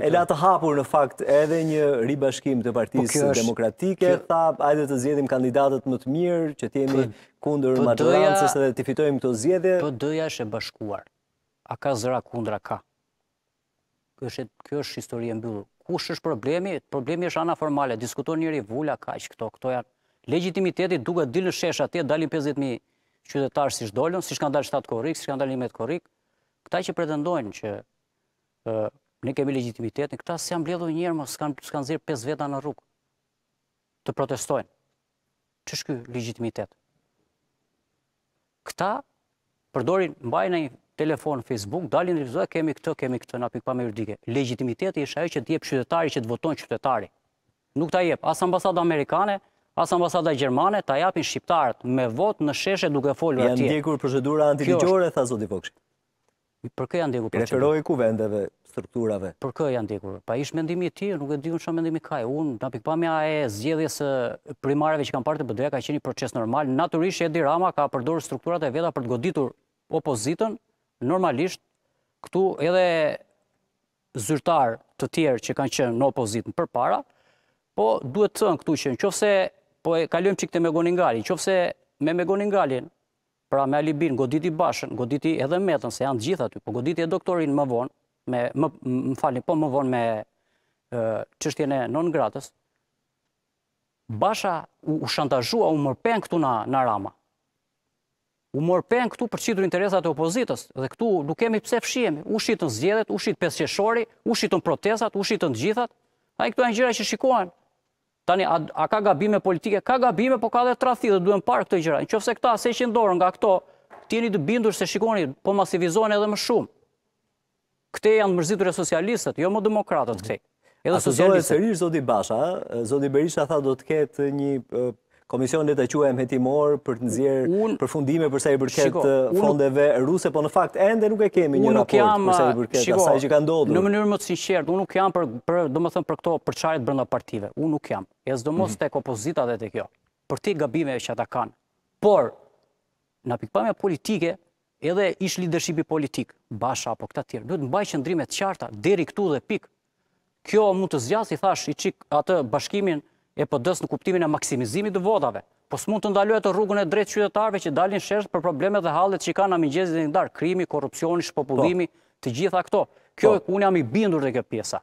E la të hapur në fakt edhe një ribashkim të po, partisë demokratike, tha, ajde të zjedhim kandidatët më të mirë, që t'jemi po, kundër po maturancës edhe të fitojmë këto zjedhe. Për dëja është e bashkuar. A ka zëra kundra ka? Kjo është historie mbyllur. Kush është problemi? Problemi është ana formale. Diskutojnë njëri vula ka që këto, këto janë. Legitimitetit duke dilë në shesh atje, dalin 50.000 qytetarë si shdollon, si shkandal 7 korik, si shkandal 11 korik. Këta që pretendojnë që ne kemi legitimitet, në këta se jam bledhu njërë, së kanë zirë 5 veta në rrugë, të protestojnë. Që shky legitimitet? Këta përdorin, e një telefon, Facebook, dalin në revizuar, kemi këtë, kemi këtë, në pikpame juridike. Legitimiteti është ajo që t'jep qytetari që t'voton qytetari. Nuk t'a jep, asë ambasada amerikane, asë ambasada gjermane, t'a japin shqiptarët me vot në sheshe duke folur atje. Janë ndjekur procedura antiligjore, tha zoti Fokshi. Për kë janë ndjekur? I referoj kuvendeve, strukturave. Për kë janë ndjekur? Pa ish mendimi i tij, nuk e diun çfarë mendimi ka. Unë na pikpamja e zgjedhjes së primarëve që kanë parë të BDK ka qenë një proces normal. Natyrisht Edi Rama ka përdorur strukturat e veta për të goditur opozitën. Normalisht këtu edhe zyrtar të tjerë që kanë qenë në opozitë përpara, po duhet të thënë këtu që nëse po e kalojmë çikte me Goningali, nëse me Megoningalin pra me alibin, goditi bashën, goditi edhe metën, se janë gjitha ty, po goditi e doktorin më vonë, me, më, falin, po më vonë me qështjene e non gratës, basha u, u shantazhua, u mërpen këtu në, rama. U mërpen këtu për qitur interesat e opozitës, dhe këtu nuk kemi pse fshiemi, u shqitën zjedet, u shqitë pesqeshori, u shqitën protestat, u shqitën gjithat, a i këtu e njëra që shikohen, Tani, a ka gabime politike? Ka gabime, po ka dhe trafi dhe duhem parë këtë gjëra. Në qëfse këta, se që ndorë nga këto, tjeni të bindur se shikoni, po masivizohen edhe më shumë. Këte janë mërzitur e socialistët, jo më demokratët këte. A të zohet sërish, Zodi Basha, Zodi Berisha tha do të ketë një komisionit e quajmë hetimor për të nëzirë përfundime për sa i përket fondeve ruse, po në fakt ende nuk e kemi një raport jam, për sa i përket asaj që ka ndodhur. Në mënyrë më të sinqertë, unë nuk jam për, domethënë për këto përçarje brenda partive. Unë nuk jam. E zdo mos mhm. të ekopozita opozita dhe të kjo. Për ti gabime që ata kanë. Por në pikpamja politike edhe ish leadershipi politik, Basha apo këta të tjerë, duhet mbaj qendrime të qarta deri këtu dhe pik. Kjo mund të zgjasë, thash, i qik atë bashkimin, e për po dësë në kuptimin e maksimizimit të vodave. Po së mund të ndalohet të rrugën e drejtë qytetarve që dalin shërët për problemet dhe halet që ka në amigjezit e ndarë, krimi, korupcioni, shpopullimi, po. të gjitha këto. Kjo po. e kunja i bindur dhe kjo pjesa.